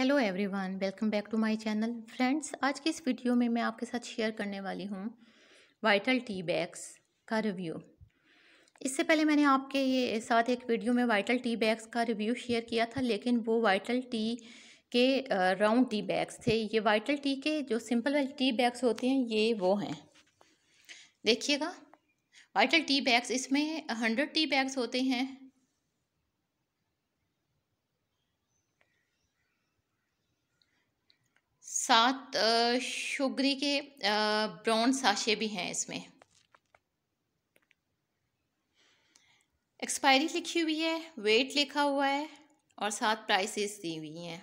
hello everyone welcome back to my channel friends आज की इस वीडियो में मैं आपके साथ शेयर करने वाली हूँ वाइटल टी बैग्स का रिव्यू इससे पहले मैंने आपके ये साथ एक वीडियो में वाइटल टी बैग्स का रिव्यू शेयर किया था लेकिन वो वाइटल टी के राउंड टी बैग्स थे ये वाइटल टी के जो सिंपल वाले टी बैग्स होते हैं ये वो हैं देखिएगा वाइटल टी बैग्स इसमें हंड्रेड टी बैग्स होते हैं सात शुगरी के ब्राउन साशे भी हैं इसमें एक्सपायरी लिखी हुई है वेट लिखा हुआ है और सात प्राइसेस दी हुई हैं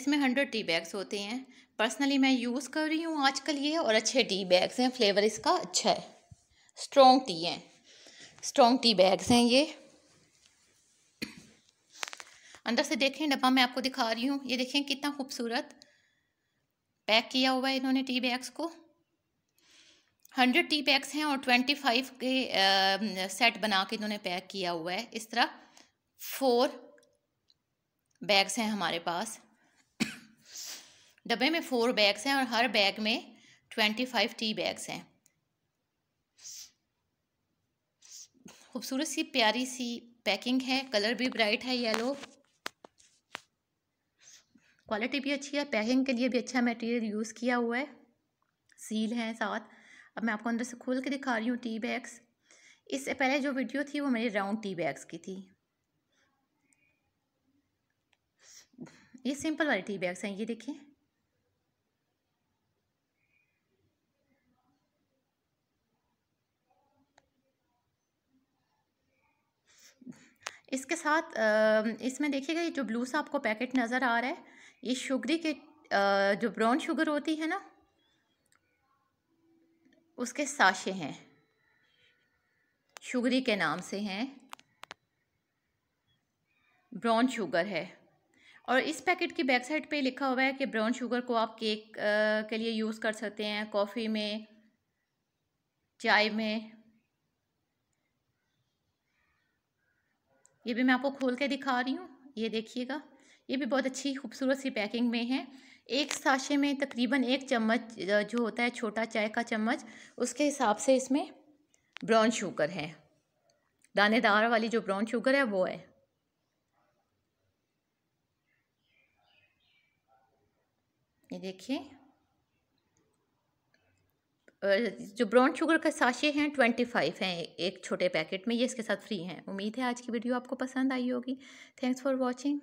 इसमें हंड्रेड टी बैग्स होते हैं पर्सनली मैं यूज़ कर रही हूँ आजकल ये और अच्छे टी बैग्स हैं फ्लेवर इसका अच्छा है स्ट्रॉन्ग टी हैं स्ट्रॉन्ग टी बैग्स हैं ये अंदर से देखें डब्बा मैं आपको दिखा रही हूँ ये देखें कितना खूबसूरत पैक किया हुआ है इन्होंने टी बैग्स को हंड्रेड टी बैग्स हैं और ट्वेंटी फाइव के आ, सेट बना के इन्होंने पैक किया हुआ है इस तरह फोर बैग्स हैं हमारे पास डब्बे में फोर बैग्स हैं और हर बैग में ट्वेंटी फाइव टी बैग्स हैं खूबसूरत सी प्यारी सी पैकिंग है कलर भी ब्राइट है येलो क्वालिटी भी अच्छी है पैकिंग के लिए भी अच्छा मटेरियल यूज़ किया हुआ है सील है साथ अब मैं आपको अंदर से खोल के दिखा रही हूँ टी बैग्स इससे पहले जो वीडियो थी वो मेरी राउंड टी बैग्स की थी ये सिंपल वाले टी बैग्स हैं ये देखिए इसके साथ इसमें देखिएगा ये जो ब्लू सा आपको पैकेट नज़र आ रहा है ये शुगरी के जो ब्राउन शुगर होती है ना उसके साशे हैं शुगरी के नाम से हैं ब्राउन शुगर है और इस पैकेट की बैक साइड पे लिखा हुआ है कि ब्राउन शुगर को आप केक के लिए यूज़ कर सकते हैं कॉफ़ी में चाय में ये भी मैं आपको खोल के दिखा रही हूँ ये देखिएगा ये भी बहुत अच्छी खूबसूरत सी पैकिंग में है एक साशे में तकरीबन एक चम्मच जो होता है छोटा चाय का चम्मच उसके हिसाब से इसमें ब्राउन शुगर है दानेदार वाली जो ब्राउन शुगर है वो है ये देखिए जो ब्राउन शुगर का साशे हैं ट्वेंटी फाइव हैं एक छोटे पैकेट में ये इसके साथ फ्री हैं उम्मीद है आज की वीडियो आपको पसंद आई होगी थैंक्स फॉर वॉचिंग